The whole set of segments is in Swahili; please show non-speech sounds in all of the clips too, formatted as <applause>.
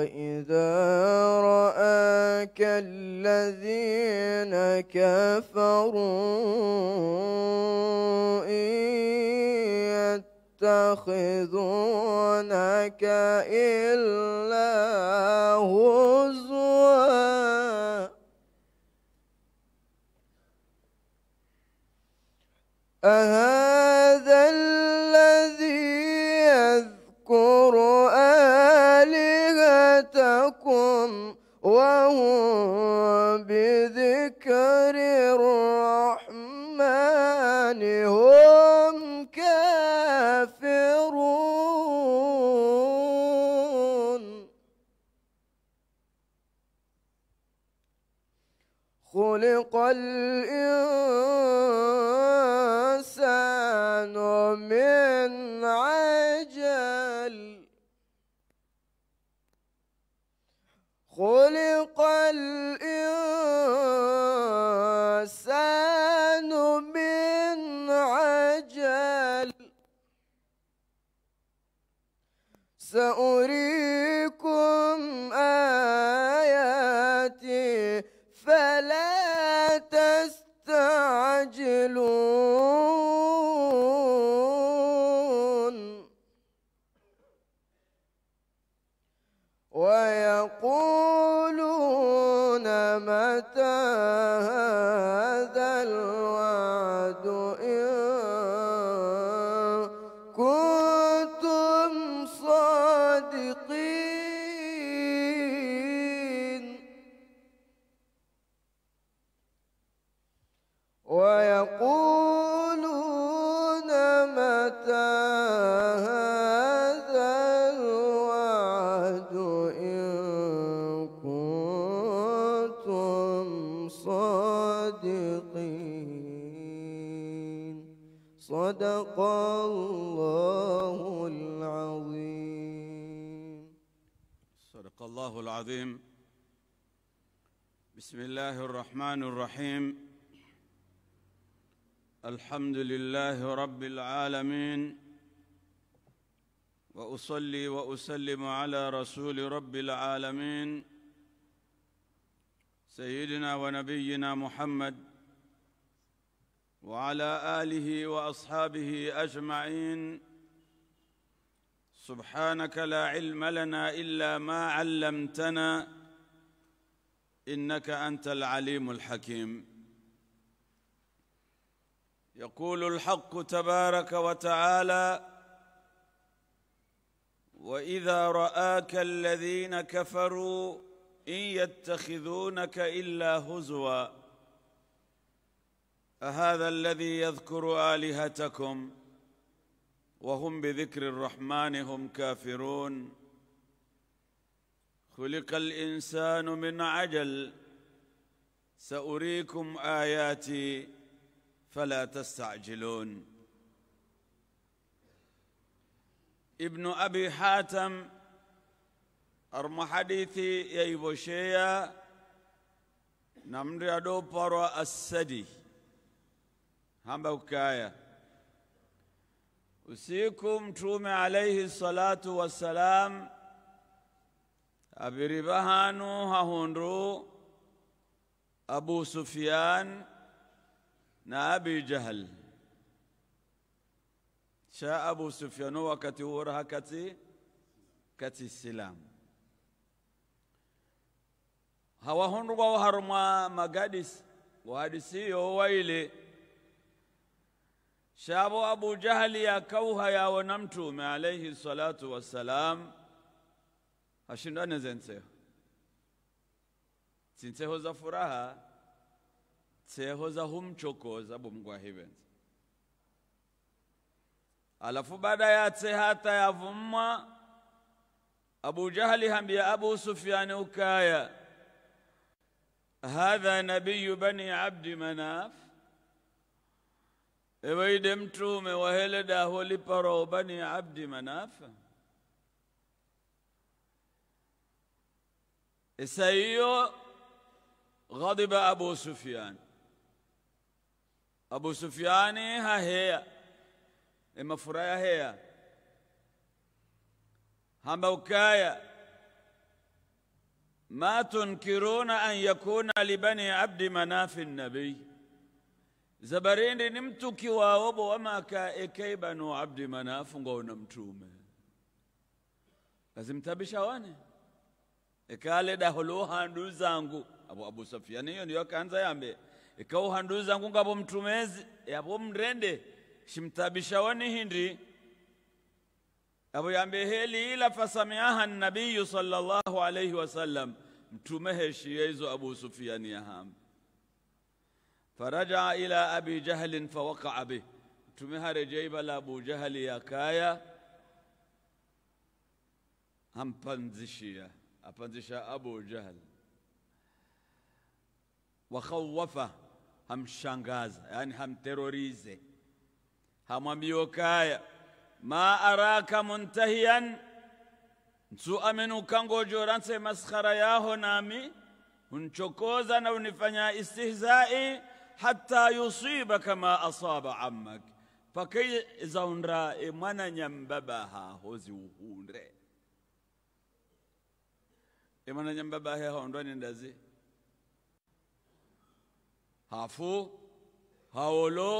وإذا رآك الذين كفروا إن يتخذونك إلا هزوا أهل لهم الرحمن الرحيم الحمد لله رب العالمين واصلي واسلم على رسول رب العالمين سيدنا ونبينا محمد وعلى اله واصحابه اجمعين سبحانك لا علم لنا الا ما علمتنا إنك أنت العليم الحكيم يقول الحق تبارك وتعالى وإذا رآك الذين كفروا إن يتخذونك إلا هزوا أهذا الذي يذكر آلهتكم وهم بذكر الرحمن هم كافرون خلق الانسان من عجل ساريكم اياتي فلا تستعجلون ابن ابي حاتم ارم حديثي ييبوشيا نمر ادو برو السدي هم بكايا usiku mtume alaihi salatu wassalam abiriba hanu hahundu abu sufyan na abi jahal sha abu sufyan wakati huo hakati kati silam hawahundu wa harma magadis wahadisiyo waile shabo abu jahali ya kauha ya wanamtume alaihi salatu wassalam ashindane zenseho zinseho za furaha tseho za humchokoza bomgwahivenza alafu baada tse hata yavumwa abu jahali hambia abu sufiani ukaya hadha nabiyu bani abdi manaf eweide mtume waheleda holiparoo bani abdi manafa إسيو غضب أبو سفيان أبو سفيان ها هي إما فرايا هي هم بوكايا ما تنكرون أن يكون لبني عبد مناف النبي زبرين نمتك واوبو وما كائكي بنو عبد مناف غو نمتومه لازم تبشواني ekale daholo handu zangu abu abu safiani niyo ndio kaanza yambe ikau handu zangu ngabo mtumezi yabo mrende shimtabisha wani hindi abu yambe heli ila fasamiaha nabiyu sallallahu alayhi wasallam mtume heshiye hizo abu ni yaham faraja ila abi fa waqa bi mtume harejeiba la abu jahali yakaya hampanzishia apandisha Abu Jahal, wakhawafa, hamshangaza, yani hamterorize, hamwambie ukaya ma araka muntahiyan ntsu amenuka ngojora nse maskhara yaho nami hunchokoza na unifanya istihzai hatta yusibaka ma asaba ammak paka izaundra mwana nyambaba hahozi uhunre imana nyambabahe hondwani ndazi hafu haolo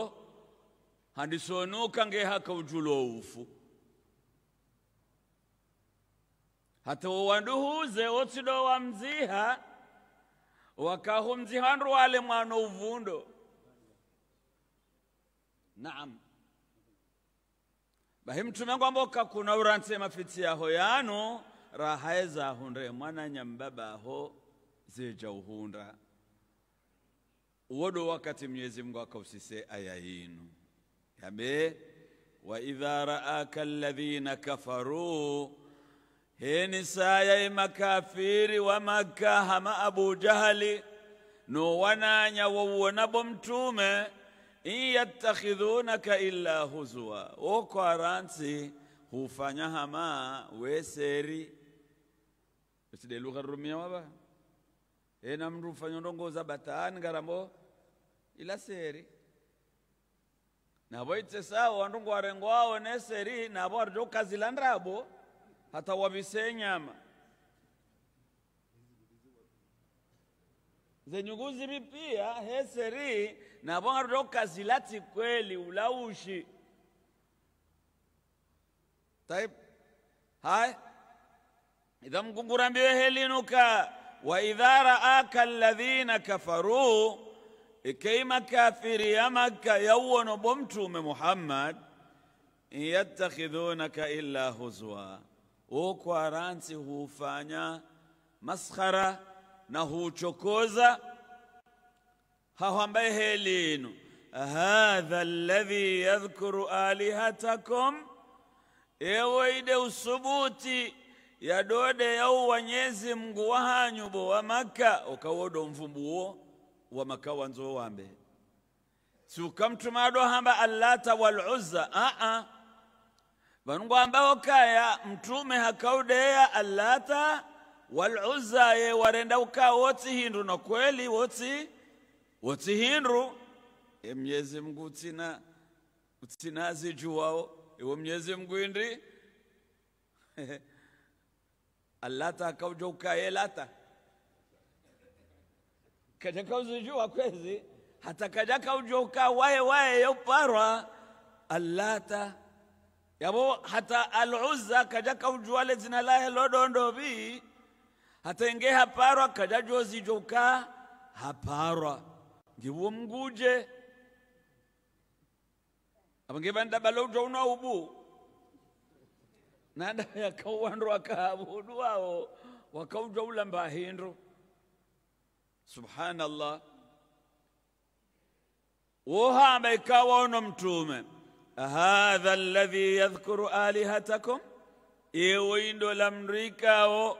handisonoka ngehaka ufu hata wowanduhuze wotsido wa mziha wakahu mziha ndwale mwana uvundo naam bahi mtume kwamba kakuna uranse mafitsi yaho yano rahaye nyambaba mwananya mbabaho uhunda uwodo wakati mwenyezi mungu akausise aya yinu yabe wa idha raaka alladhina kafaru heni saya makafiri wa makka hama abu jahali no nowananya wowonabo mtume in yattakhidhunaka illa huzwa wokwaransi hufanya hama weseri miside lugha rumia wava ena eh, mndu mfanya za bataani garambo ila seri navo itesawo wandu ngwarengwawo neseri navo arjo kazi ndabo hata wavise nyama zenyungu ziri pia heseri navo arijo kazila tikweli ulaushi type hai إذا مقرن بيهلينك وإذا رآك الذين كفروا كيما كافر يمك يون بمتوم محمد يتخذونك إلا هزوا وكوارانسي فانيا مسخرة نهوتشوكوزا هاهم بيهلينو هذا الذي يذكر آلهتكم يويد إيه الثبوت yadode yau wanyezi mngu wahanyu bo wa maka okawodo mvumbuwo wa maka wanzo wambe siukamtumado hamba alata wal uzza a a vanungu ambao kaya mtume hakaudea alata wal uzza ye warenda ukaa wotsi hindu na kweli wotsi wotsi hindu e mnyezi mngu utsina utinazi juwao ye mnyezi indri indi <laughs> alata kaujoka elata kaja kwezi hata kaja kaujoka waye waye yoparwa alata yabo hata aluza kaja kaujwale zina lahe lodondovi hata inge haparwa kaja haparwa ngiwo mnguje abangevandabaloujwa ubu nada ya kawanro akahabudu wao wakaujula hindro subhanallah wohamba ikawa ono mtume hadha alladhi yadhkuru alihatakum iwe indo lamrika la mrikao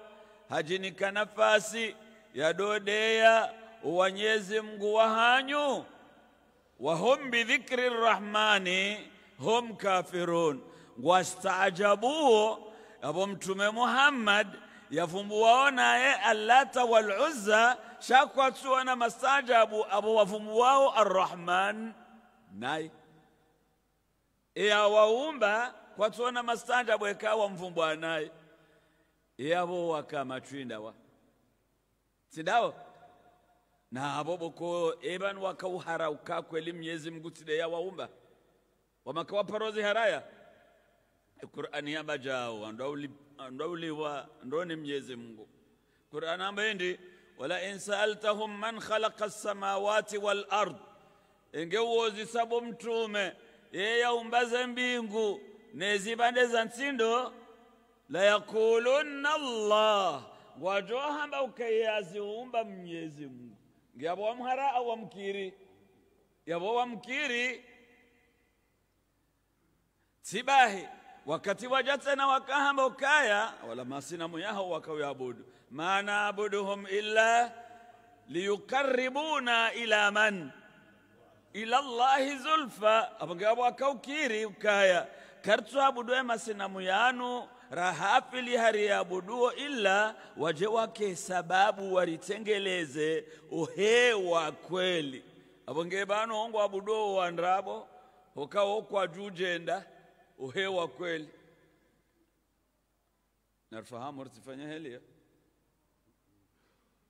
hajinika nafasi yadodeya wanyezi mngu wahanyu wahum bidhikri rahmani hum kafirun wastaajabuhu, apo Mtume Muhammad yavumbuwaona ye allata wal uzza shakwatsuwana mastajabu apo wavumbuwao arrahman naye iye awaumba kwatsuwana mastajabu ekawa mvumbwa naye iye abo wakamatwindawa tidawo na abo boko ebanu wakauhara ukakweli mnyezi mgutide yawaumba wamakawaparozi haraya Qur'ani ya bajao andauli andauli wa ndoni Mwenyezi Mungu Qur'an ambendi wala in sa'altahum man khalaqa as-samawati wal ard ingeuozi sabo mtume yeye umbaze mbingu nezibande za nsindo la yakulunna Allah wajohamba umba Mwenyezi Mungu ngiyabo amhara au amkiri yabo wamkiri tibahi wakati wajatena wakahamba ukaya wala masinamu yaho wakayabudu ma naabuduhum illa liyukaribuna ila man ila llahi zulfa abangabo akaukiri ukaya kartu masinamu yanu rahafili hariyabuduo illa waje wake sababu waritengeleze uhewa kweli abonge bano ongo abuduo wandrabo hokawo uhewa kweli natufahamu ritifanya helia eh?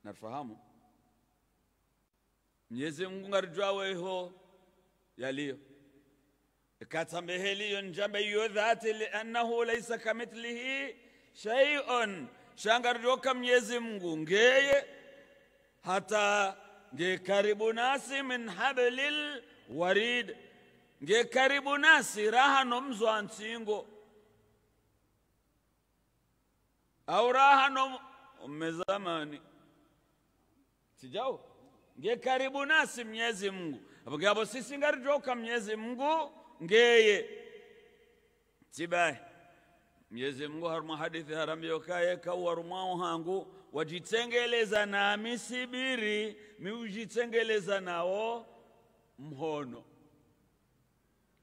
natufahamu mnyezi mungu ngarijwaweho yaliyo ikatsameheliyo njambe iyo dhati liannahu laisa kamithlihi shaiun shangariryoka mnyezi mungu ngeye hata ngekaribu nasi min hablil warid nge karibu nasi raha nomzwa nsingo au raha no sijao nge karibu nasi mnyezi Mungu apogabo sisi ngarijoka Mungu ngeye tibai mnyezi Mungu haruma hadithi haramyokaye kauwarumwao hangu wajitsengeleza na misibiri miujitsengeleza nao mhono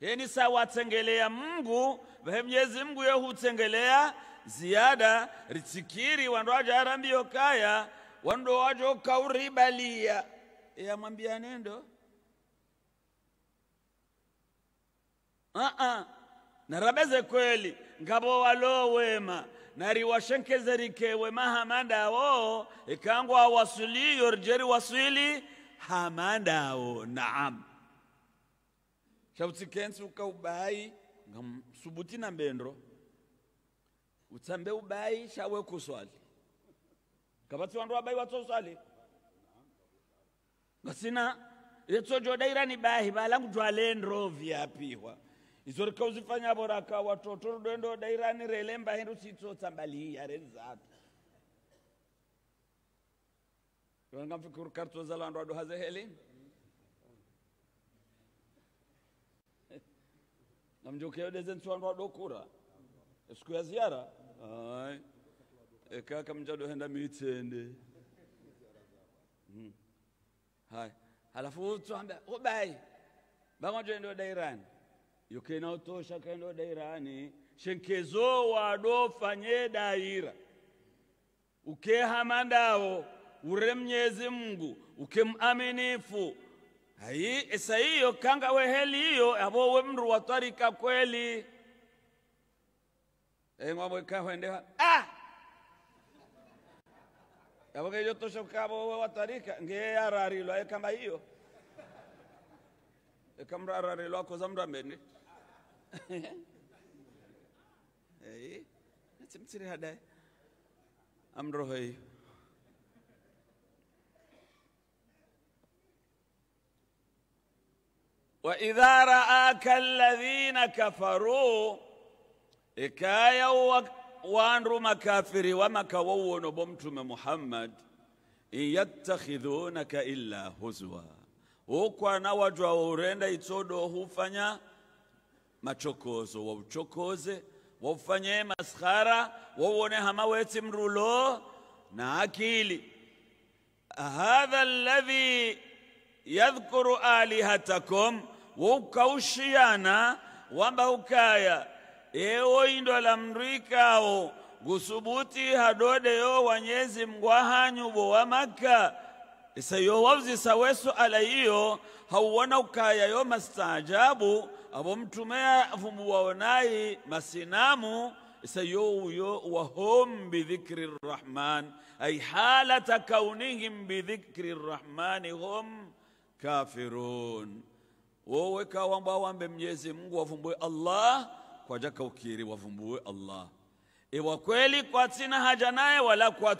Heni yaani sawa mngu Mungu vahe mnyezi Mungu yehutsengelea ziada ritsikiri wandu waja arambio kaya wandu waja ukauribalia yamwambia nendo uh -uh. narabeze kweli ngabo walowema nariwashenkeze rikewe mahamandawo ikangwa wasuliyo rijeri waswili hamandawo naam uka ubai ngamsubuti na mbendro utsambe ubai shawe kuswali wandu vandu vabayi vatsoswali ngasina yetsojodaira ni bahi valangu jwale ndrovi yapihwa izo rikauzifanyavo rakawa toto rudoendo ni relemba hendu sitsotsa mbaliya renzatu vangamfikurukatsoza landu adu hazehelini wanwa dokura siku ya ziara ai e, mjado henda mitende hmm. hai halafu twambia ubai bangojoendo dairani yokenautoshaka kaendo dairani shenkezo wado fanye daira ukehamandao ure mnyezi mungu ukemaminifu hayi esayiyo khanga weheliyo abo we mndu watwarika kweli engwabwekahwendeha eh, ah! abokeyo toshokabo we watwarika ngeararilwa ekamba hiyo ekamndu ararilwa koza mndu amene natsimtsiri <laughs> eh, eh, hadayi amndu roho wa idha raaka alladhina kafaru ikaya wandu makafiri wa makawuno bo mtume muhammad yattakhidhunaka illa huzwa ukwana watu aurenda itsodo hufanya machokozo wa uchokoze waufanye maskhara wauone hamawetsi mrulo na akili hadha alladhi yadhkuru alihatakum wamba ukaya ewo indo la mndu ikawo gusubuti hadode yo wanyezi mgwahanyubo wa maka isayo wavuzisa saweso ala iyo hauona ukaya yo mastaajabu abo mtume waonai masinamu isayo uyo wahom bidhikri rrahman ay halata kaunihim bidhikri rrahmani hom kafirun wewe kawamba wambe Mwenyezi Mungu wavumbue Allah jaka ukiri wavumbue Allah ewa kweli kwatsina haja naye wala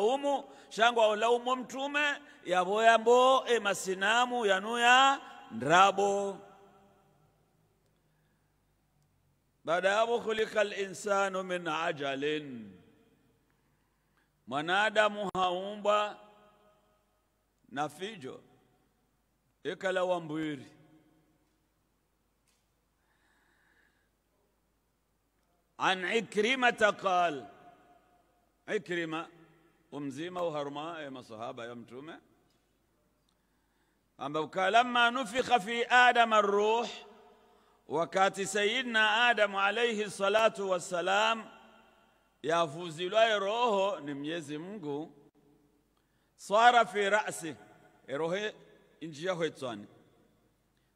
umu shangwa waulaumu mtume yavo yambo emasinamu yanuya ndrabo baada yavo khulika linsanu min ajalin mwanadamu haumbwa na fijo ekala wambwiri عن عكرمة قال عكرمة ومزيمة وهرماء يا صحابة يا متومة أما لما نفخ في آدم الروح وكات سيدنا آدم عليه الصلاة والسلام yafuzilwa roho ni Mwenyezi Mungu, swara fi rasi eh, roho inji yahwetswane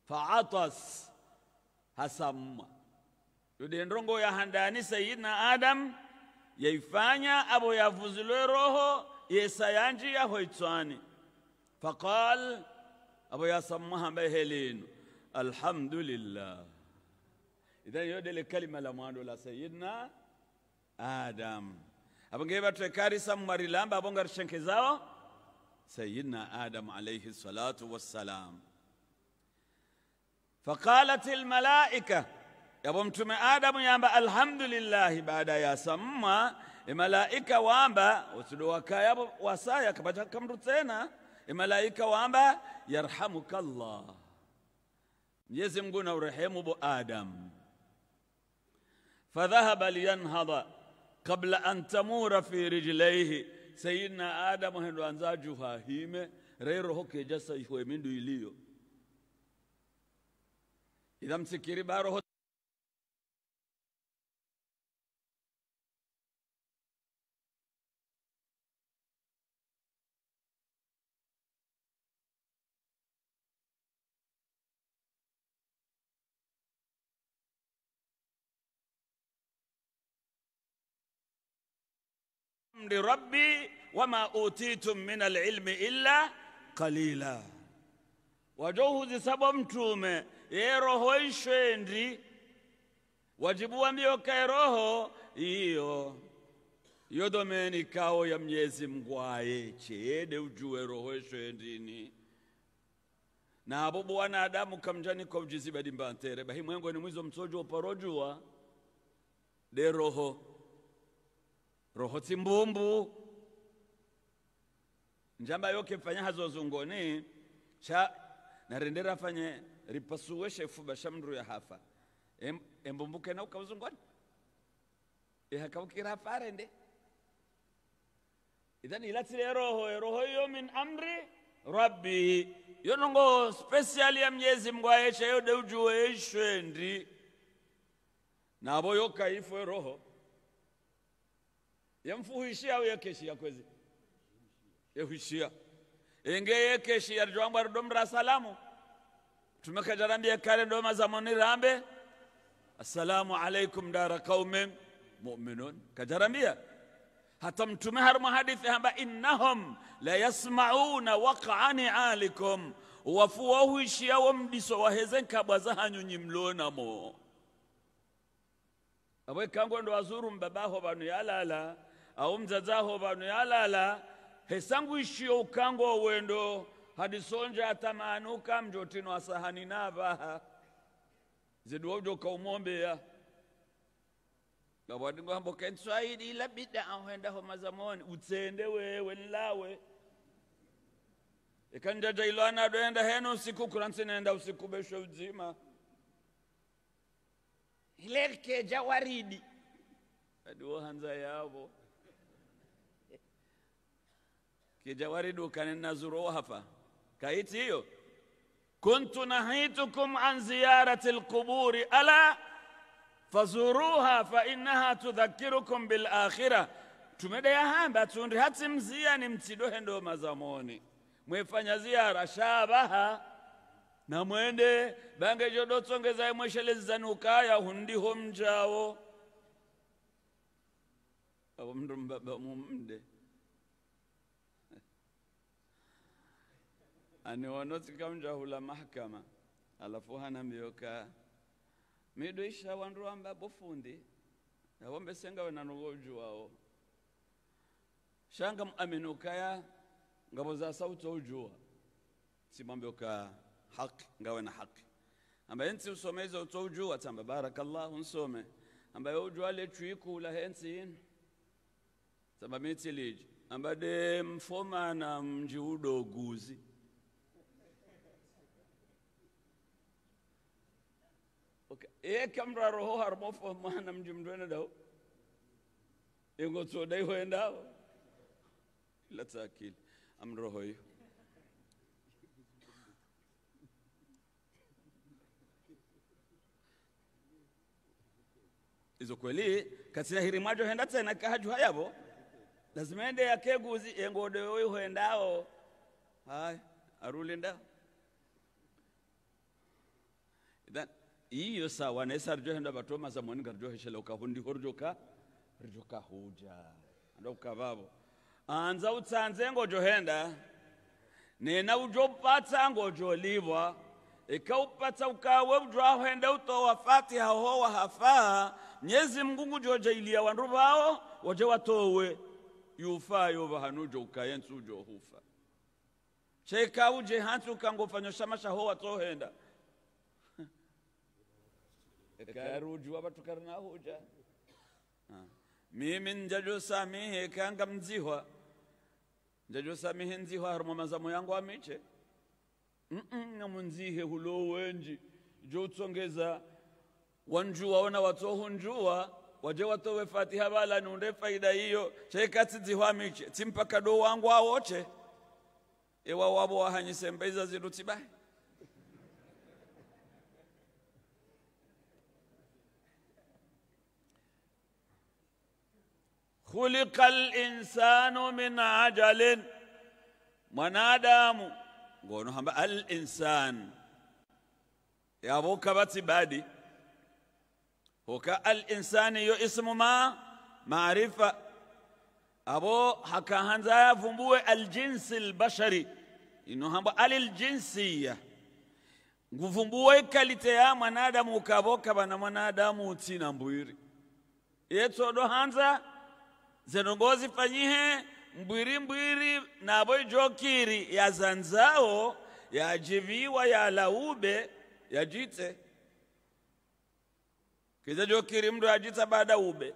faatas hasamma ludendo ngo yahandani sayidina adamu yaifanya abo yavuzilwe roho yesayanji yahwetswane faqal abo yasamma hamba helino alhamdulillah idhan yodele kalima la mwando la sayidina adamu abonge batwekarisa mmarilamba abongarishenkezawo سيدنا آدم عليه الصلاة والسلام فقالت الملائكة يا بمتم آدم يا الحمد لله بعد يا سمى الملائكة وامبا وسلوكا يا وسايا كم رتينا الملائكة وامبا يرحمك الله يزم قنا ورحمه بو آدم فذهب لينهض قبل أن تمور في رجليه na adamu hendo anza juha hime reiro hoke jasa ihwe mindu ilio idha baro amri rabbi wama utitum min alilmi illa qalila wajohuzisabwa mtume ye roho ishwendi wajibu wambiyokaye roho iyo iyo domeni kao ya mnyezi mngwaye cheyede ujue roho ishwendini na wanadamu kamjani kwa ujiziba dimbantere bahi mwizo msojo uparojua de roho roho timbumbu njamba yoke fanya hazo zungoni cha narendera fanye ripasuwe shefuba shamndu ya hafa em, embumbuke na ukauzungoni ihakabukira hafarende idhan ilatsile roho roho yo min amri rabbi yonongo special ya mnyezi mngu ayesha yode ujuwe na nabo yokaifu roho yamfuhishia au yekeshia kwezi yehuishia enge yekeshia jwangu arudomra salamu tumekajarambia kare ndoma zamoni rambe assalamu alaikum dara qaumin mu'minun kajarambia hata mtume harimo hadithi hamba innahum la yasmauna waqani alikum wafu wa mdiso wahezenkabwa zahanyunyi mlonamo awekango ndo wazuru mbabaho banu yalala au mzazaho ahovano yalala hesanguishiyo ukango wa uwendo hadi sonja atamanuka mjotino asahani navaha ziduwa ujoka umwombeya gabwadingohambo ila bida ahenda homa zamoni utsende wewe nlawe ikanjaja ilo anadoenda heno usiku kuransinenda usiku besho uzima ilerkeja waridi aduwo hanza yavo kija waridu kanena zuruhafa kaiti hiyo kuntu nahitukum an ziyarati alquburi ala fazuruha fainaha tudhakirukum bilakhira tumedayahamba tundi hati mzia ni mtidohe ndoma zamoni mwefanya ziara shabaha na mwende bange jodotsongezaye mweshelezanukaya hundiho mjawo avo mndu mbaba mumde ani wanotsikamja mahakama alafu hana miyoka midoisha wandu wamba bofundi nawombe senga wenanogoju wao shanga muaminukaya ngabo za sauti ujua simambe haki ngawe na haki amba ensi usomeza hizo utoujua tamba barakallahu nsome amba ujua le chuiku la hensi tamba mitiliji amba de mfoma na mji udoguzi e kamra roho har mofo manam jum dona daw e go so dai ho ndaw la takil am roho yo izo kweli katsina hirimajo henda tsena kahaju hayabo lazima ende yakeguzi engode oyo hoendao hay arulindao then iyo sawa naye sarjohe nda batu mazamoni garjoheshela ukahundi horjoka rjoka huja ndo kukavavo anza utsanze ngojohenda nena ujopatsa ngojolivwa ikaupatsa ukawe ujwahenda utowa fatiha ho nyezi mnyezi mngu ilia wandu bao waje watowe yufayo vahanujo ukaye jo hufa cheka uje hansi ukangofanyoshamasha ho watohenda karujua huja ah. mimi njajosamehe kanga mzihwa njajosamehe nziwa harimo mazamu yangu amiche namunzihe hulo wenji joutsongeza wanjuwa ona njua waje watowe fatiha bala nunde faida hiyo cheka dzihwa miche timpaka do wangu awoche ewa wabo wahanyise mbaiza zidu tibahe خلق الإنسان من عجل منادام قولوا هم الإنسان يا أبوك باتي بادي هوك الإنسان يو اسم ما معرفة أبو حكا هنزايا فنبوي الجنس البشري إنه هم الجنسية nguvumbue kalite ya mwanadamu ukavoka bana mwanadamu utina mbwiri yetsodo hanza zenongozi fanyihe mbwiri mbwiri ya ijokiri ya yajiviwa ya yajite kiza jokiri mndu jita baada ube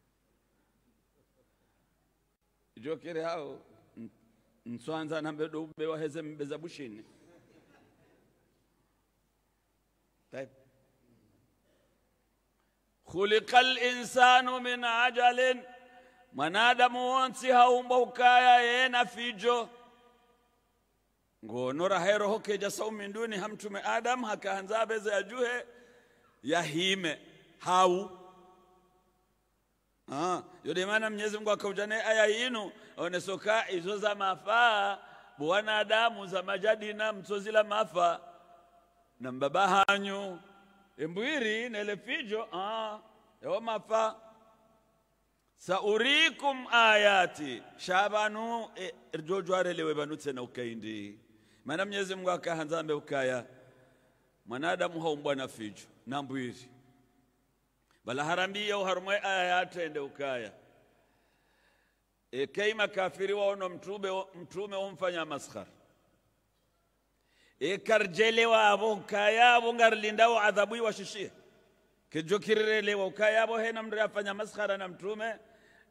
<laughs> jokiri hao nswanza mbedo ube waheze mbeza bushini Taip khuliqal insanu min ajalin, mwanadamu wonsi haumba ukaya yena fijo ngonora hero hoke jasau minduni hamtume adam hakahanza beze yajuhe yahime hau ah, yode maana Mwenyezi Mungu akauja naye aya yinu onesoka izo za mafaa bwanadamu za majadina mtozila mafa na mbaba hanyu imbwiri fijo ah yomafa saurikum ayati shabanu e, jojwarelewe banutse na ukaindi maana mnyezi mungu mbe ukaya mwanadamu haumbwa na fijo na mbwiri bala harambia uharumwe ayati ende ukaya e, kei makafiri waono mtume mtume omfanya maskhara ikarjelewa ekarjelewaabo nkayaabo ngarlindawo adhabu iwashishie kijokirerelewa ukayaabo hena mndu afanya maskhara na mtume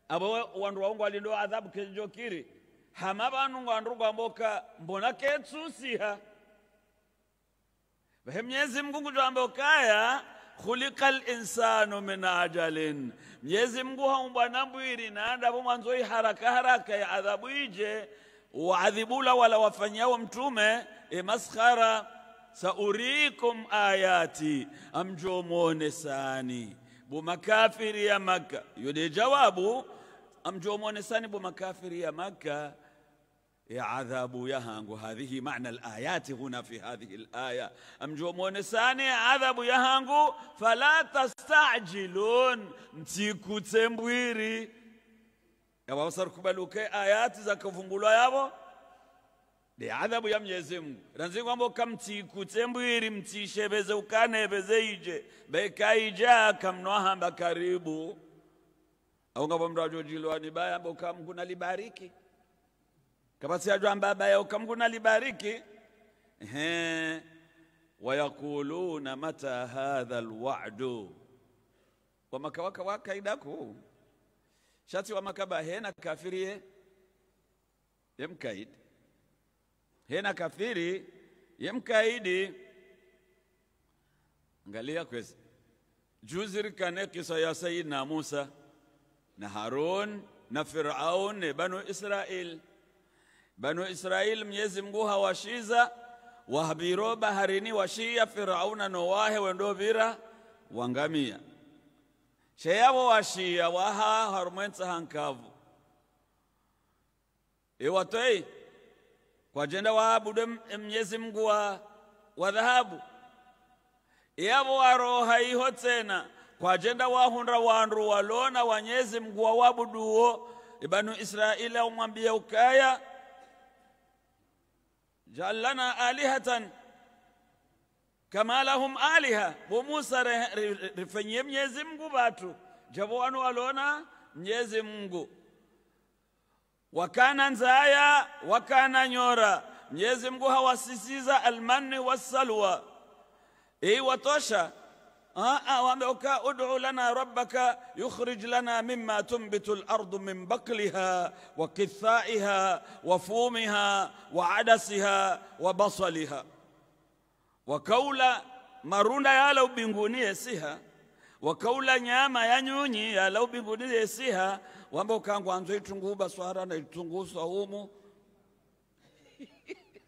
abo wandu waongo walindowa adhabu kijokiri hama vanu ngwandu gwamboka mbona ketsusiha vahe mnyezi mngu kaya ukaya khulika linsanu min ajalin mnyezi mngu haumbwana mbwiri naandavo mwanzo iharaka haraka ya adhabu ije waadhibu la wala wafanyao mtume e maskhara saurikum ayati amjo muone sani bu makafiri ya makka yule jawabu amjo muone sani bu makafiri ya makka يا عذاب يهانغ هذه معنى الآيات هنا في هذه الآية أم جومون ساني عذاب يهانغ فلا تستعجلون متيكو تمبويري yawasarukubaluke ayati zakavungulwa yavo de adhabu ya Mwenyezi mungu ranzikwamba ukamtsikutse mbwiri mtisheveze beze ije bekaije akamnohamba karibu aungavo mndu ajojilwa nibayamba ukamkuna libariki mbaba abaya ukamkuna libariki ehe wayakuluna mata hadha alwadu wamakawakawakaidakuu wa wamakaba hena kafiri ye yemkaidi hena kafiri yemkaidi angalia kwezi juzirikane kisa ya sayidina musa na harun na firaun ne banu israil banu israil mnyezi mngu hawashiza wahabiro baharini washia firauna nowahe wendovira wangamia cheyavo washiya waha harumwensa hankavu iwatoi kwajenda waabude mnyezi mngu wa, wa dhahabu iyavo waroha iho tsena kwajenda wahunda wandu walona wanyezi mngu wabuduo ibanu israila umwambia ukaya jalana alihatan كما لهم آلهة وموسى رفنية منيزي مغو باتو جبوانو ألونا منيزي مغو وكان نزايا وكان نيورا منيزي مغو هوا المن والسلوى اي وتوشا آآ آآ وامبوكا ادعو لنا ربك يخرج لنا مما تنبت الأرض من بقلها وكثائها وفومها وعدسها وبصلها wakaula marunda yala ubinguni yesiha wakaula nyama ya nyunyi yala ubinguni yesiha wamba ukangu anzo itunguba swara na itungusa umu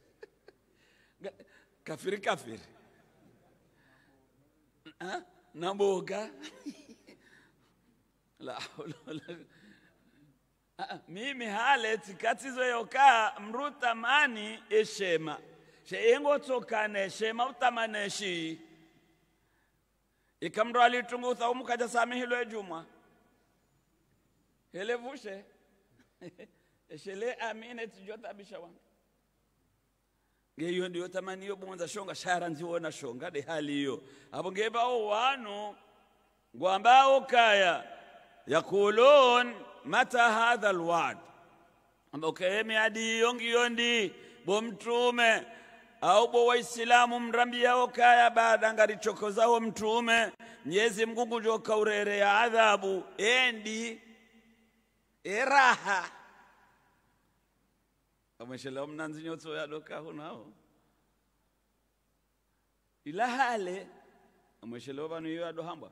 <laughs> kafiri kafiri na mboga <laughs> la mimi hale tikatizo mruta mrutamani eshema sheingotsokane shemavutamane shii ikamndu alitungutha umukaja samihilwe jumwa helevushe <laughs> eshele amine tijotabisha wandu ngeiyo ndiyo tamaniyo bonza shonga shara nziwona shonga de haliyo apo ngebawo wanu ngwambao kaya yakulun mata hadha lwad ambao miadi iyo ngiyo ndi bomtume aubo waislamu mrambiyawo kaya baada ngarichokozawo mtume joka urere ya adhabu endi eraha amweshelawo mnanzinyotsoyadoka ila hale amweshelawo vanu iyo yadohambwa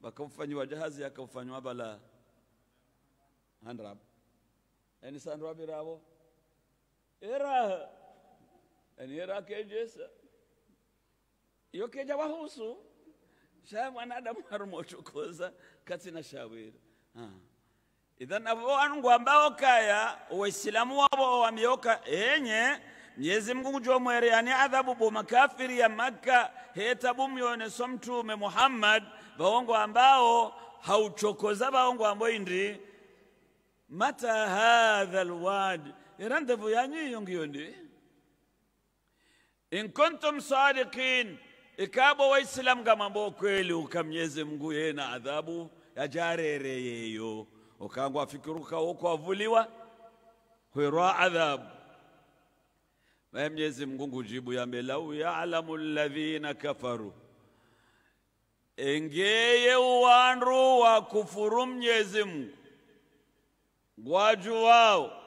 vakaufanyiwa jahazi yakaufanywa vala handrab eni sandrabiravo eraha Yaani haki yajesa yokeja wahusu sha mwanadamu harumochokoza <laughs> katsina shawira idhan avo wangu ambao kaya waislamu wavo wamioka enye Mwenyezi Mungu jomwere yani adhabu bo makafiri ya Makka hetabu myone so Muhammad baongo ambao hauchokoza baongo ambao indi mata hadha alwad irandevu yanyi yongiyo ndi in kuntum sadiqin ikabo waisilam gamamba ukweli uka mnyeze mngu yena adhabu jarere yeyo ukangwa fikiruka huko avuliwa huirwa adhabu naye mnyezi mngu ngujibu yambe lau alamu ladhina kafaru engeye uwandu wa kufuru mnyezi mngu ngwaju wao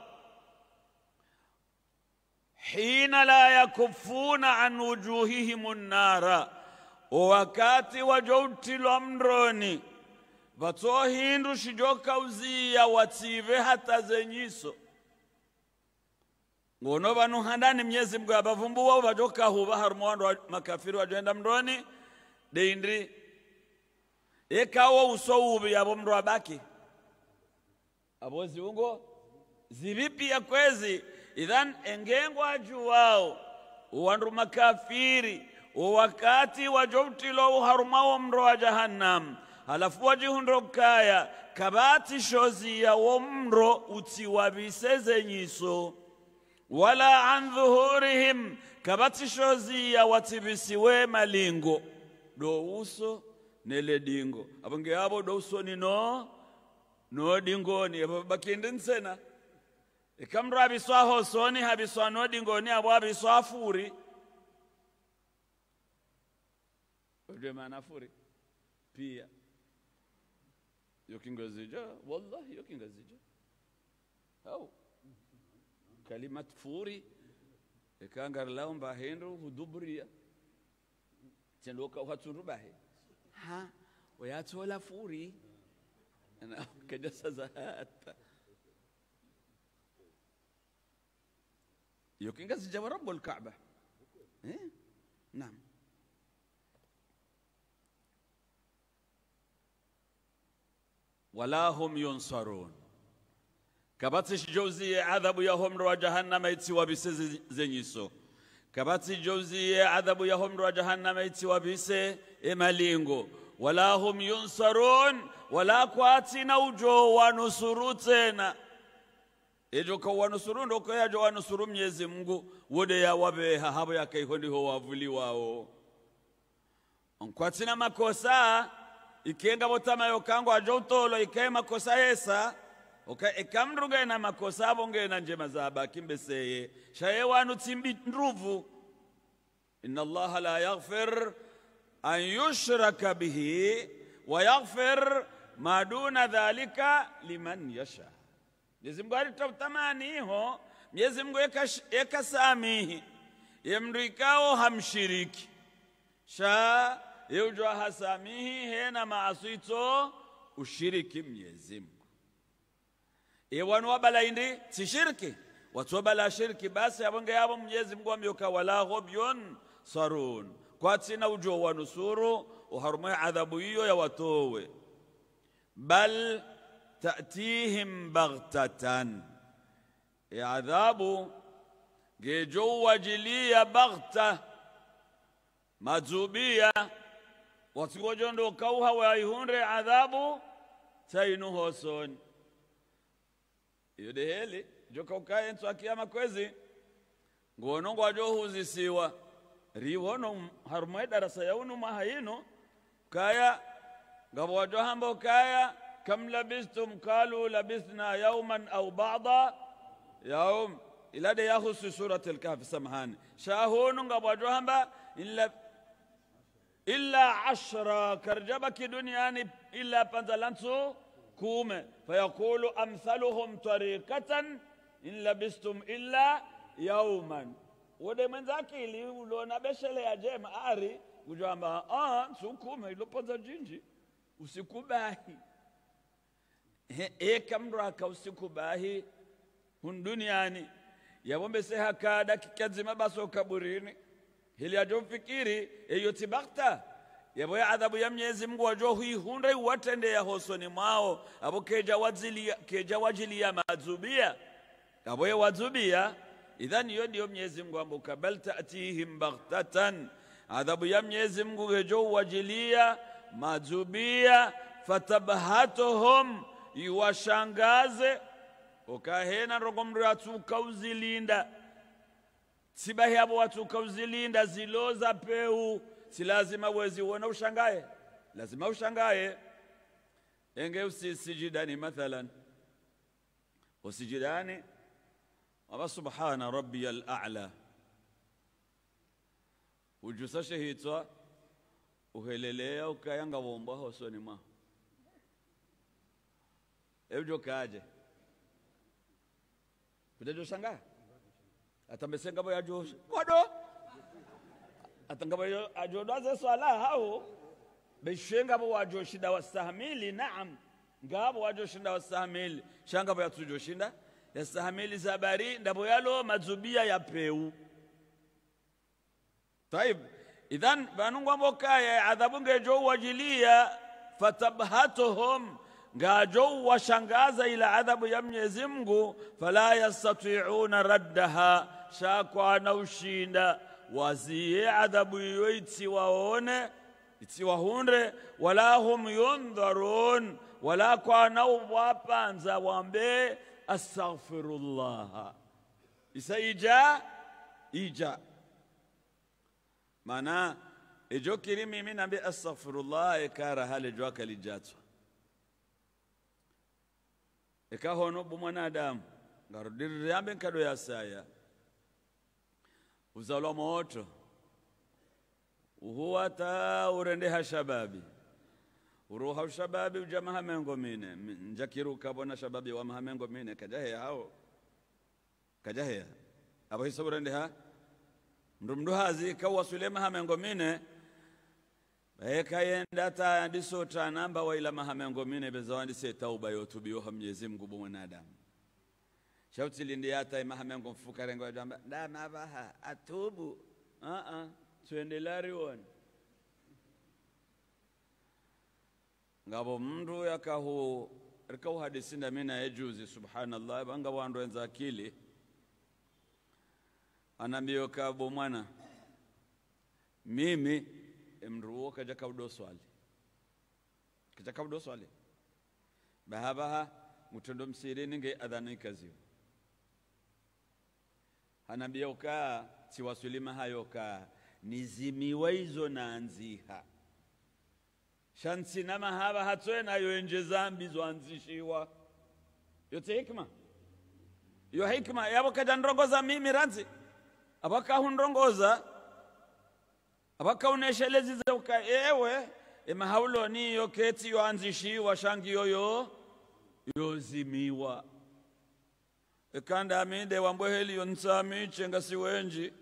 hina la yakufuna an wujuhihim nnara wakati wajoutilwa mroni vatsohindu shijokauziya watsive hata zenyiso ngono vanu handani mnyezi mngu abavumbuwa vajokahuva harumu wandu wa makafiri wajoenda mroni deindri ekawo uso uvi yavo mndu abaki avo ziungo zivipia kwezi idhan engengo ajuwao wandu makafiri wakati wajowtilowu lo mndo wa jahannam halafu jihundro kaya kabati shoziya wo mndo utiwabiseze nyiso wala an dhuhurihim kabati shoziya watibisiwe malingo uso nele dingo abo do uso ni no dingoni apo bakindi nsena ikamra abiswa hosoni habiswa nodingoni abo abiswa afuri ujue maana furi pia yokingozijo wallahi yokingozijo au kalimat furi ikangarlau mbahendu huduburia tendoka uhatunrubahe ha wayatola furi kajasazahata hiyo kinga zijawa rabu alkaaba eh? naam wala hum yunsarun kabatsi jauziye adhabu ya homro wa jahannama itsiwa bise zenyiso kabatsi jauziye adhabu ya homro wa jahannama itsiwa bise emalingo wala hum yunsarun wala kwati na ujo wanusuru tena ejo kawanusuru ndoko yajo wanusuru mnyezi mungu wode ya wabeha habo ho wavuli wao nkwatsina makosa ikenga botamayo kangu ajo utolo ikema makosa yesa oka ekamruga na makosa bonge na njema zaba kimbeseye shaye wanu tsimbi ndruvu inna Allah la yaghfir an yushraka bihi wa yaghfir ma duna dhalika liman yasha Mwenyezi Mungu alitatamani iho Mwenyezi Mungu ekasamihi ye mndu ikao hamshiriki sha yeujwa hasamihi hena maasuito ushiriki Mwenyezi Mungu wanu wabala indi tishiriki wabala shiriki basi avonge yavo Mwenyezi Mungu amyoka wala byon sarun kwatsina ujo wanusuru uharumwe adhabu hiyo ya watowe bal ta'tihim baghtatan, e adhabu ngejowajilia baghta mazubia wasigojondokaha waihunde adhabu tainuhosoni iyo deheli jokaukaye nso akiyama kwezi ngono ngwajohuzisiwa riwono harumwe darasa yaunu mahayino kaya ngabo wajohamba ukaya كم لبثتم قالوا لبثنا يوما أو بعض يوم إلى دي يخص سورة الكهف سمحان شاهون قبضوهم إلا إلا عشرة كرجبك دنيا إلا بنزلنسو كوم فيقول أمثلهم طريقة إن لبثتم إلا يوما wode mwenzake ili uliona beshele ya jema ari kujamba ah, sukuma iloponza jinji usikubali ekam raka usiku bahi hun duniani yawombese hakada kikazima baso kaburini hili atomfikiri eyo tibakta yaboya adhabu ya mnyezi mngu wajo huihunda iwatendeya hosoni mwao abo keja wajilia, keja ya mazubia aboye wazubia idhan iyo ndiyo mnyezi mngu ambuka bal tatihim baghtatan adhabu ya mnyezi mngu kejo wajilia mazubia fatabhatuhum iwashangaze ukahena rogo mndu atsuka uzilinda tsiba yavo watsuka uzilinda ziloza peu si lazima weziwona ushangaye lazima ushangaye enge usisijidani mathalan usijidani aba subhana rabbi al-a'la ujusashe shehitswa uheleleya ukayanga vombwa hosoni mwaho Hebu ndio kaje bitajoshangaa atambesengabo yajo kodo atangabo ajodaze swala hao beshengabo wajoshinda wastahamili naam ngabo wajoshinda wastahamili shangabo yatujoshinda yastahamili zabari ndabo yalo mazubia ya peu taib idhan vanungwambo kaya adhabu ngejo wajilia fatabhatuhum ngajowashangaza ila adhabu ya Mwenyezi Mungu, fala yastati'una raddaha, shakwana ushinda waziye adhabu iyo itiwaone itiwahunde, wala hum yundharun, wala kwana wapanza wambe astaghfirullah isa ija ija mana ejo kirimi mimi nambe astaghfirullah ekara hale jwaka lijatu ekahono bomwanadamu ngarudirire yambe nkado ya saya uzalwa moto uhuwata ta urendeha shababi uruha ushababi uja mahamengo mine njakiruka bona shababi wa mahamengo mine kajahe hao kajaheya abo hisa urendeha mndu mndu hazi maha mengo mine ekaenda ta ndiso namba waila mahamengo mine bezawandi tauba yotubiyoha mnyezi Mungu bo mwanadamu shauti lindi hata mahamengo mfuka rengo adamba da mabaha atubu a uh uh-uh, a tuendelari won ngabo mndu yakahu rika uhadisinda mina ejuzi subhanallah banga wandu enza akili anambiyo kabo mwana mimi emruwo kaja kawɗo soale kaja kawɗo soale bahabaha mutondo msireni nge adhani kazio hanabiyoka siwasulima hayoka nizimiwa izo naanziha shansi na mahaba hatsoe nayo enje zambi zoanzishiwa yote hikma iyo hikma yavokaja nrongoza mimi ranzi avakahunrongoza abakawuneshelezi zeuka ewe emahawuloni yo keti yoanzishiwa shangi yoyo yozimiwa ekanda amide wambweheli yonsami chenga siwenji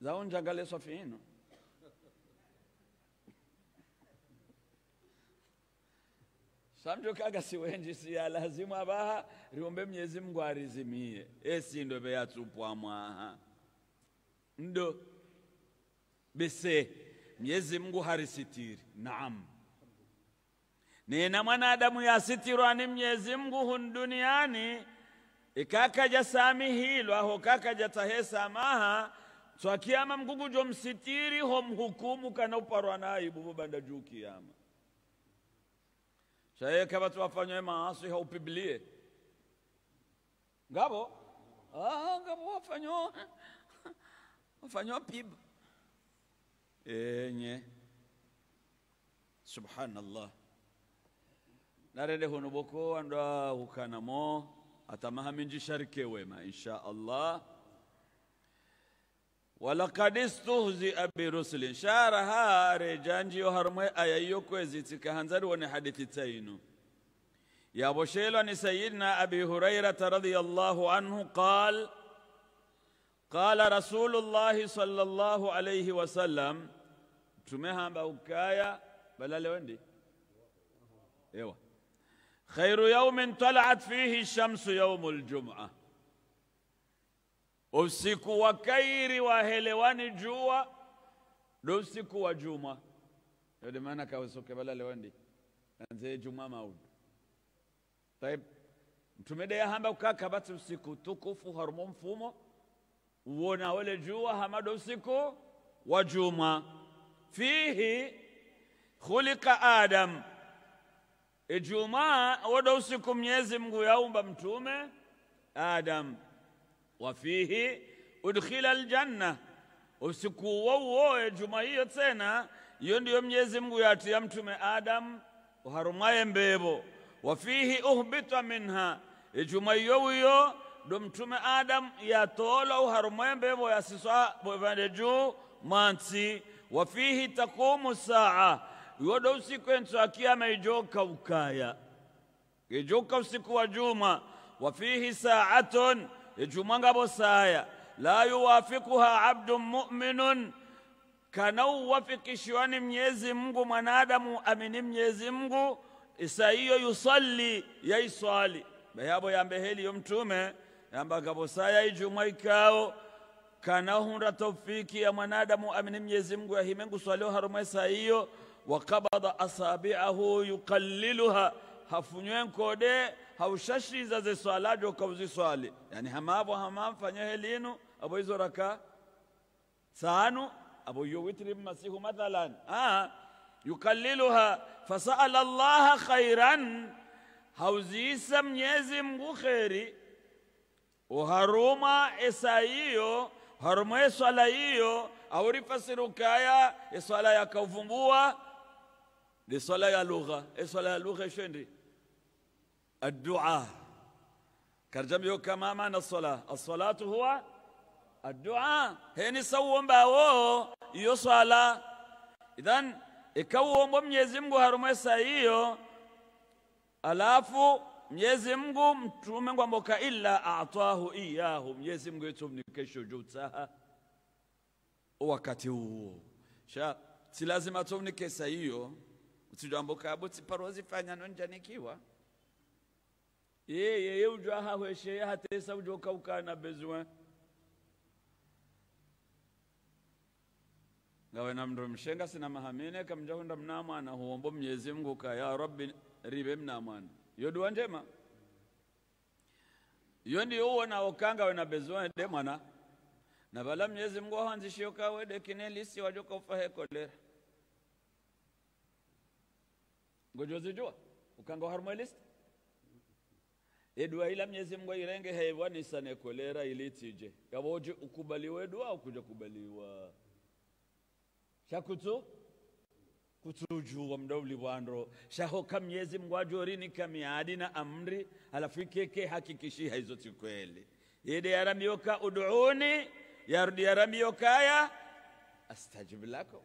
zaunjangaleswa fino samjokaga siwenji siya lazimu abaha riombe mnyezi mngu arizimie esindo beyatsupwa mwaha ndo bese Mwenyezi Mungu harisitiri. Naam, nina mwanadamu yasitirwa ni Mwenyezi Mungu hun duniani ikakaja sami hilo aho kakaja tahe samaha twakiama mkugu jo msitiri ho mhukumu kana uparwa nayi bubu banda juu kiama shayeka watu wafanywe maasi ha upiblie ngabo ah ngabo wafanyo <laughs> wafanyo piba enye subhanallah narede hono boko anda hukanamo atamahaminji sharke wema insha allah walaqad istuhzia birusulin shara hare janjiyo harmwe ayaiyo kwezitika hanzari wone hadithi tainu يا بشيلون سيدنا أبي هريرة رضي الله عنه قال قال رسول الله صلى الله عليه وسلم tumehamba ukaya balale wende ewa khairu yaumin talat fihi shamsu yaumu ljumua usiku wa kairi wahelewani jua ndo usiku wa juma yode maana kawesoke balale wende anze juma maudu taib mtume deyahamba ukaka bati usiku tukufu harumo mfumo uona wale jua hamado usiku wa juma fihi khuliqa adam ijumaa e wodo usiku mnyezi mngu yaumba mtume adam wa fihi udkhila aljanna usiku wouwoe juma hiyo tena iyo ndiyo mnyezi mngu yatiya mtume adam uharumaye mbebo wa fihi uhbita minha ijuma e iyo wiyo do mtume adam ya toolow har moyembe bo ya sisa juu mansi wa fihi taqumu saa yo usiku enso akiyama ijoka ukaya ijoka usiku wa juma wa fihi saatun ijumanga bo saya la yuwafikuha abdun muminun kanauwafikishiwani mnyezi mngu mwanadamu amini mnyezi mngu isa hiyo yusalli yaiswali yambeheli yambeheliyo mtume yambaga bosaya ijumai kao kana hunda taufiki ya mwanadamu amini Mwenyezi Mungu yahime nguswalio harumwe saa hiyo wakabada asabiahu yukalliluha hafunywe nkode haushashiza ziswalaje ukauziswali yani hamavo hamamfanyehe linu abo izo raka sanu abo yo witri masihu mathalan ah yukalliluha fasala allaha khairan hauziisa mnyezi mngu kheri وهروما Isaio harumaye swala hiyo aurifasiruka aya eswala yakauvumbua ni swala ya lugha eswala ya lugha shendi الدعاء كرجم يو كما معنى الصلاة الصلاة هو الدعاء هيني سوون باو يو صلاة إذن ikawuombwa mwenyezi mungu harumwesa hiyo alafu Mwenyezi Mungu mtume ngwamboka ila atahu iyahu, Mwenyezi Mungu yetu mnikesho juta wakati huo sha si lazima tumnikesa hiyo tiparozi fanya nonjanikiwa yeye ye ujwa hahwesheye hatesa ujwa ukaukana bezwe ngawe na mndu mshenga sina mahamine kamjahunda mna mwana huombo Mwenyezi Mungu ka ya rabbi ribe mna mwana iyo dua njema iyo ndiyo uwona okanga wena bezoede mwana na bala mnyezi mngu ahanzishiyo kawede kine lisi wajoka ufahe kolera ngojozijua ukanga harumwe lisi edua ila mnyezi mngu irenge heiwanisane kolera ilitije yavoje ukubaliwe dua ukuja kubaliwa shakutsu kutujuwa mda uliwando shahoka myezi mgwajori nikamiadi na amri alafu ikeke hakikishi haizo tikweli yede yaramioka uduuni yarudi yaramiokaya astajibu lako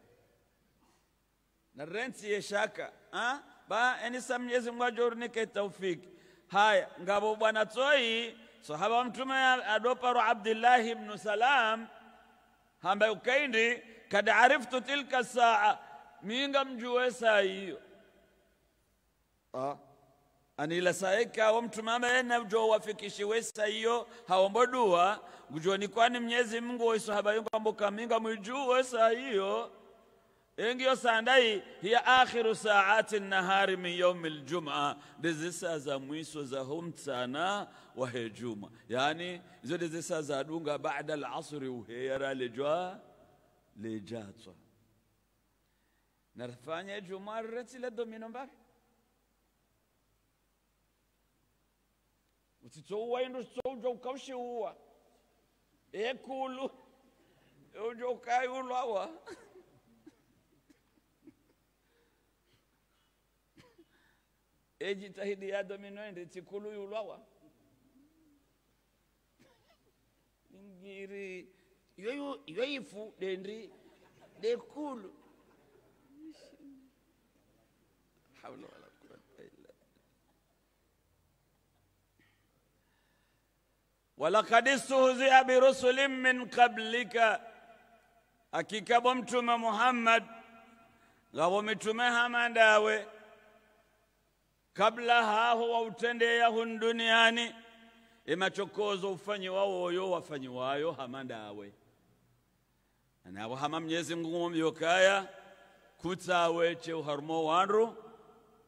na renti yeshaka ba enisa myezi mgwajori nike taufiki haya ngabo bwana toi sahaba mtume adoparo abdillahi bnu salam hamba ukaindi kad ariftu tilka saa minga mjuwe saa hiyo ah. anila saika wa mtu mama yena wafikishi we saa hiyo haombo dua ujo ni kwani mnyezi mungu waisahaba yungu amboka minga mjuwe saa hiyo engiyo sandai hiya akhiru saati nahari min yaumi ljumaa dezisa za mwiso za humtsana wa hejuma yani izo dezisa za dunga bada lasri uheyara lejwa lejatswa na fanya Ijumaa retsile domino mbavi utsitsouwa indo tsitsouja ukauxiuwa ekulu euja ukaiulo awa eh. ejitahidi ya domino ende tsikulu iulo awa eh. ingiri yoyifu de dekulu حول ولا قوة إلا walakad istuhzia birusulin min qablika, hakika bo mtume Muhammad ngabo mitume hamandawe kabla haho hun duniani imachokozo ufanyiwa wafanyi wafanyiwayo hamandawe anabo hama Mwenyezi Mungu myokaya kutsawe cheuharumo wanru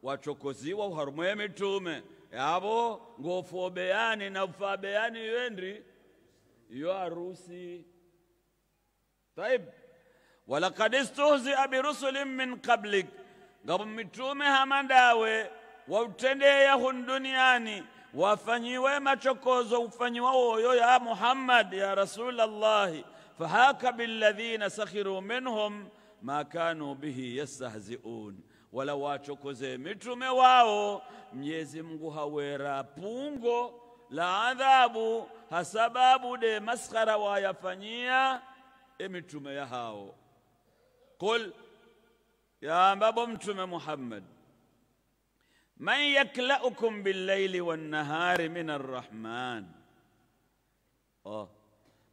wachokoziwa uharumuye mitume yabo ngofuo beyani na ufaa beyani yendi iyo harusi taib walakad istuhzia birusulin min qablik ngabo mitume hamandawe wautendeyahu duniani wafanyiwe machokozo ufanyiwa woyo ya muhammad ya rasulallahi fahaka billadhina sakhiru minhum ma kanu bihi yastahziun wala wachokoze mitume wao, mnyezi Mungu hawera pungo la adhabu hasababu de maskhara wayafanyia emitume ya hao. kul ya ambabo Mtume Muhammad, man yaklaukum billaili wannahari min arrahman. Oh.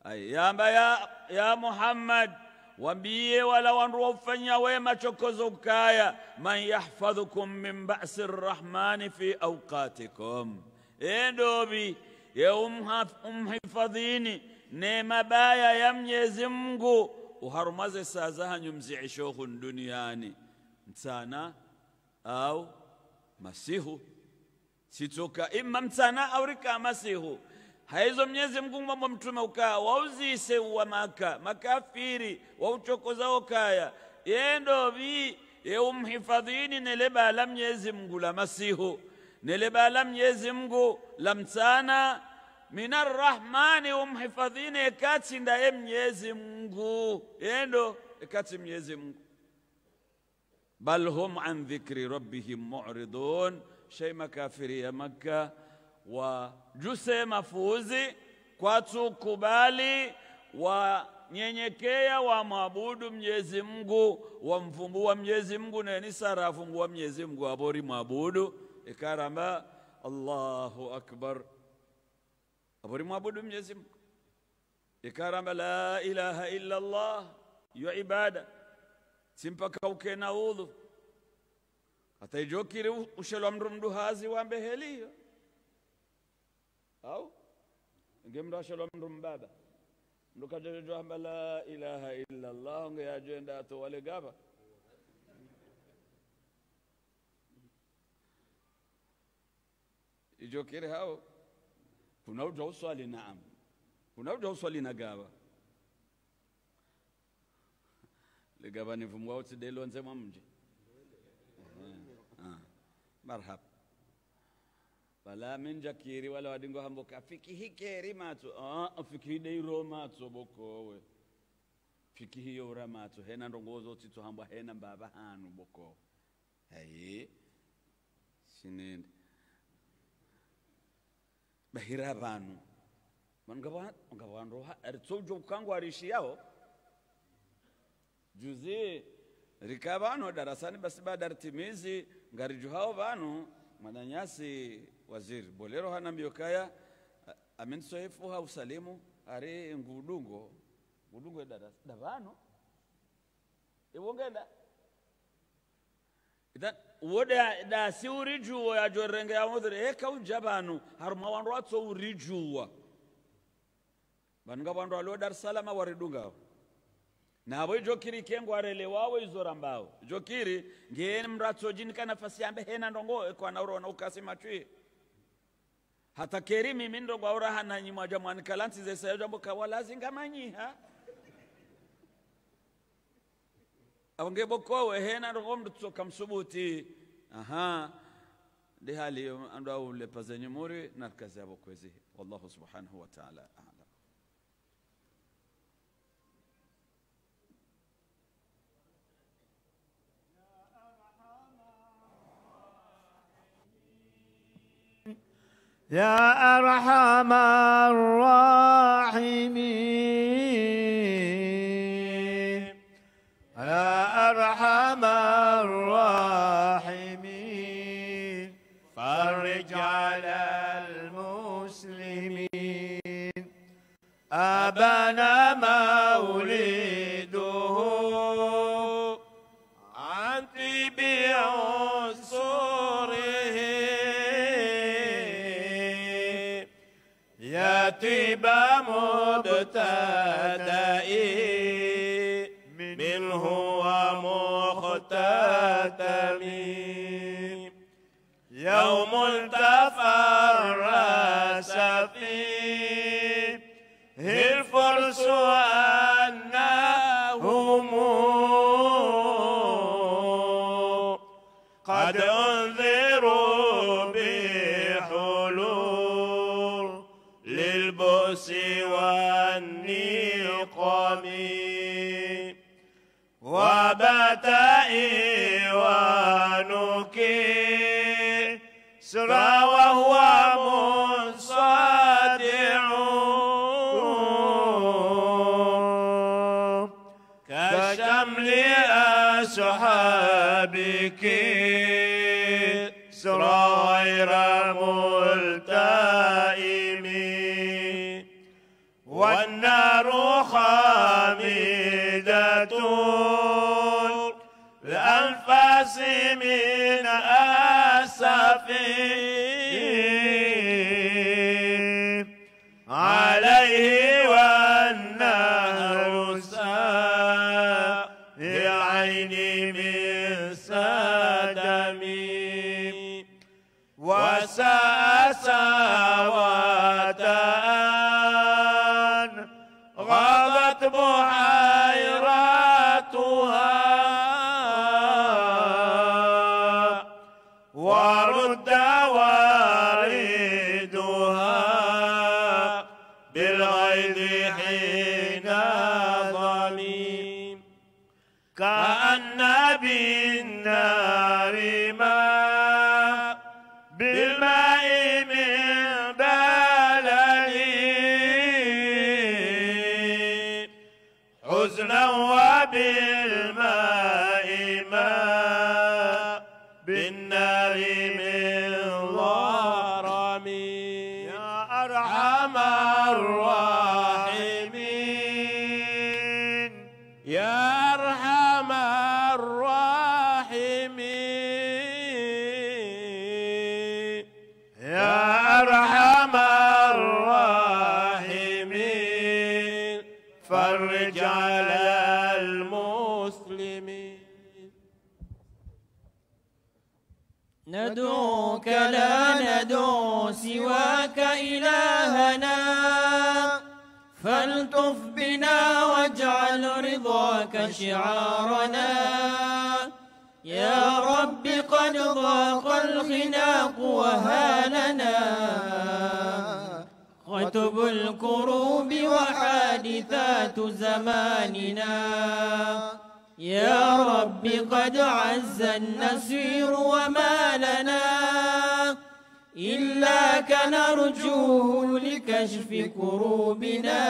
Ay, ya, ya, ya Muhammad wambie wala wanruofanya wema chokozo kaya man yahfadhukum min ba'si rrahmani fi awqatikum endovi ye umhifadhini neema baya ya mnyezi mngu uharumaze saa zahanyu mziishohun duniani mtsana au masihu sitoka ima mtsana au rika masihu haizo Mnyezi mgungu mambo mtume ukaa wauzise wa maka makafiri wauchokozao kaya yendovi yeumhifadhini neleba la Mnyezi mgungu la masihu neleba la Mnyezi mgungu la mtsana minarrahmani umhifadhini ekati ndaye Mnyezi mgungu yendo ekati Mnyezi mgungu bal hum an dhikri rabbihim mu'ridun shay makafiri ya Makkah wajuse mafuzi kwatukubali wanyenyekea wamwabudu Mwenyezi Mungu wamvumbua Mwenyezi Mungu nenisara avumbua Mwenyezi Mungu abori mwabudu ikaramba Allahu akbar abori mwabudu Mwenyezi Mungu ikaramba la ilaha illa Allah yo ibada simpaka ukena udhu hata ijokiri ushelwa mndu mndu hazi wambeheliyo أو نجم راشل من بابا نوكا جوجو لا إله إلا الله يا جندا تولي غابا ijo kere hao kuna uja uswali naam kuna uja uswali na gaba ligaba ni vumwa utsidelo nzema mje marhaba fala menja kiri wala wadingo hamboka fikihi keri matso ah, ah deiro matso bokowe fikihi yora matso hena ndongozo tsitso hambwa hena mbaba hanu bokowe hayi sinende bahira abantu ritso ritsojo kukangwarishi yao juzi rika darasani basi badartimizi ngarijuhao vanu mwananyasi waziri bolero hana miokaya ha usalimu ari ngudungo ngudungo darasa davano iwongeda idan woda da si urijuwa ya jorenga ya mudhiri eka unjabanu haruma wandu watso urijuwa banga wandu alo dar salama waridungawo navo ijokiri kengwarele wawo izora mbao ijokiri ngeni mndu atsojinika nafasi yambe hena ndongo kwa ekwana urona ukasema machwi hatakeri mimindo gwaora hananyi mwaja mwanikalansi zesayo jambo kawalazingamanyiha awange bokowe hena rogomdu tsoka msubuti aha ndi hali andu aulepa zenye muri narkazi abo kwezi wallahu subhanahu wa ta'ala يا أرحم الراحمين العين من سدم وسأسى شعارنا يا رب قد ضاق الخناق وهالنا خطب الكروب وحادثات زماننا يا رب قد عز النسير وما لنا إلا كنرجوه لكشف كروبنا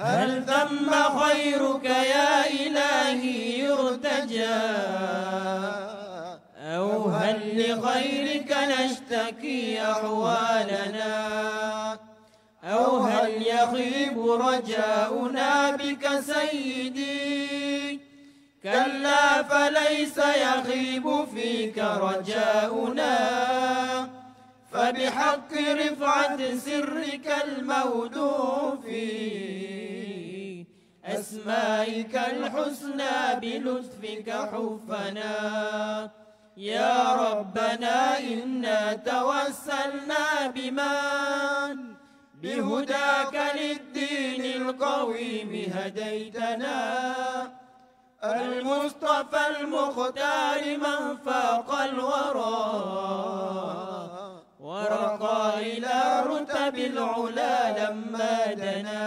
هل ثم خيرك يا إلهي يرتجى أو هل لخيرك نشتكي أحوالنا أو هل يخيب رجاؤنا بك سيدي كلا فليس يخيب فيك رجاؤنا فبحق رفعة سرك المودود فيه بأسمائك الحسنى بلطفك حفنا يا ربنا إنا توسلنا بمن بهداك للدين القويم هديتنا المصطفى المختار من فاق الورى ورقى إلى رتب العلا لما دنا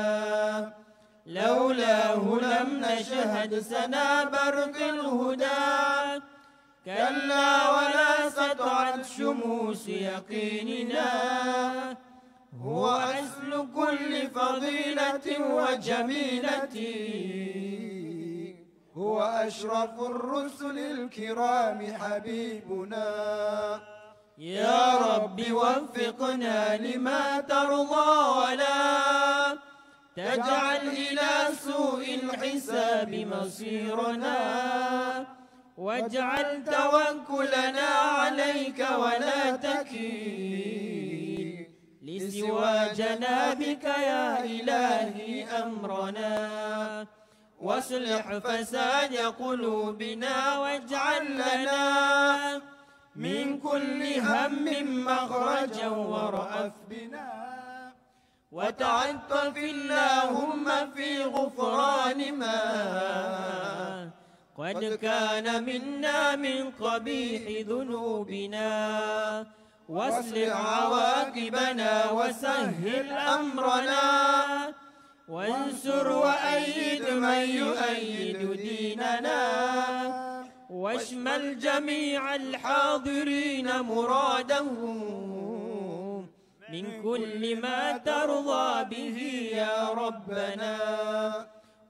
لولاه لم نشهد سنا برق الهدى كلا ولا سطعت شموس يقيننا هو أصل كل فضيلة وجميلة هو أشرف الرسل الكرام حبيبنا يا رب وفقنا لما ترضى ولا تجعل إلى سوء الحساب مصيرنا واجعل توكلنا عليك ولا تكيل لسوى جنابك يا إلهي أمرنا واصلح فساد قلوبنا واجعل لنا من كل هم مخرجا ورأف بنا وتعطف اللهم في غفران ما قد كان منا من قبيح ذنوبنا واصلح عواقبنا وسهل أمرنا وانصر وأيد من يؤيد ديننا واشمل جميع الحاضرين مرادهم من كل ما ترضى به يا ربنا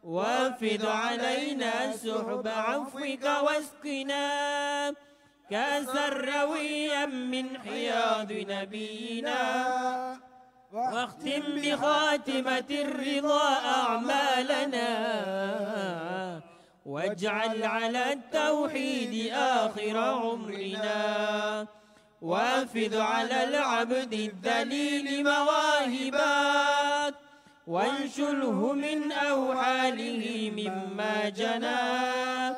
وافض علينا سحب عفوك واسقنا كاسا رويا من حياض نبينا واختم بخاتمة الرضا أعمالنا واجعل على التوحيد آخر عمرنا وانفذ على العبد الذليل مواهبات وانشله من أوحاله مما جنى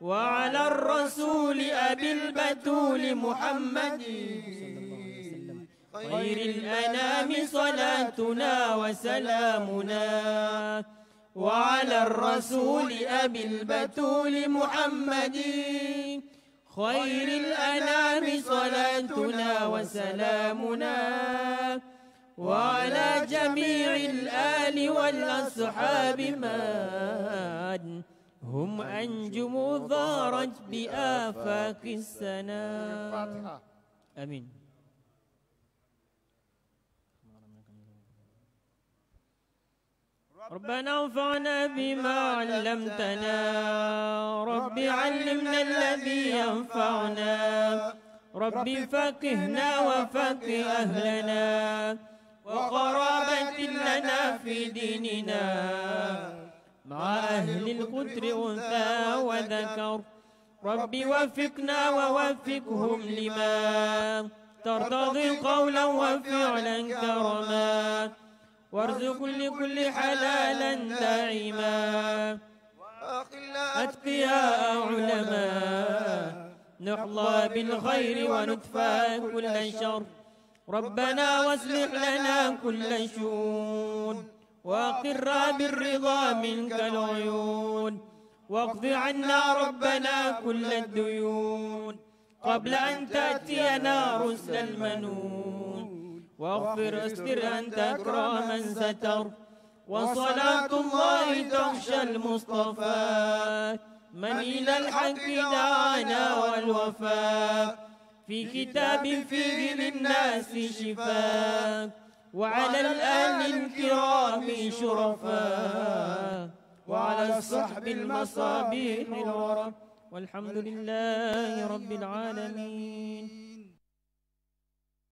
وعلى الرسول أبي البتول محمد خير الأنام صلاتنا وسلامنا وعلى الرسول أبي البتول محمد خير الأنام صلاتنا وسلامنا وعلى جميع الآل والأصحاب من هم أنجم ضارت بآفاق السنة آمين ربنا انفعنا بما علمتنا رب علمنا الذي ينفعنا رب فقهنا وفقه أهلنا وقرابة لنا في ديننا مع أهل القدر أنثى وذكر رب وفقنا ووفقهم لما ترتضي قولا وفعلا كرما وارزق لكل حلالا دائما أتقياء علماء نحظى بالخير ونكفى كل شر ربنا واصلح لنا كل شؤون واقر بالرضا منك العيون واقض عنا ربنا كل الديون قبل أن تأتينا رسل المنون واغفر استر أنت أكرم من ستر وصلاة الله تخشى المصطفى من إلى الحق دعانا والوفاء في كتاب فيه للناس شفاء وعلى الآل الكرام شرفاء وعلى الصحب المصابيح الورى والحمد لله رب العالمين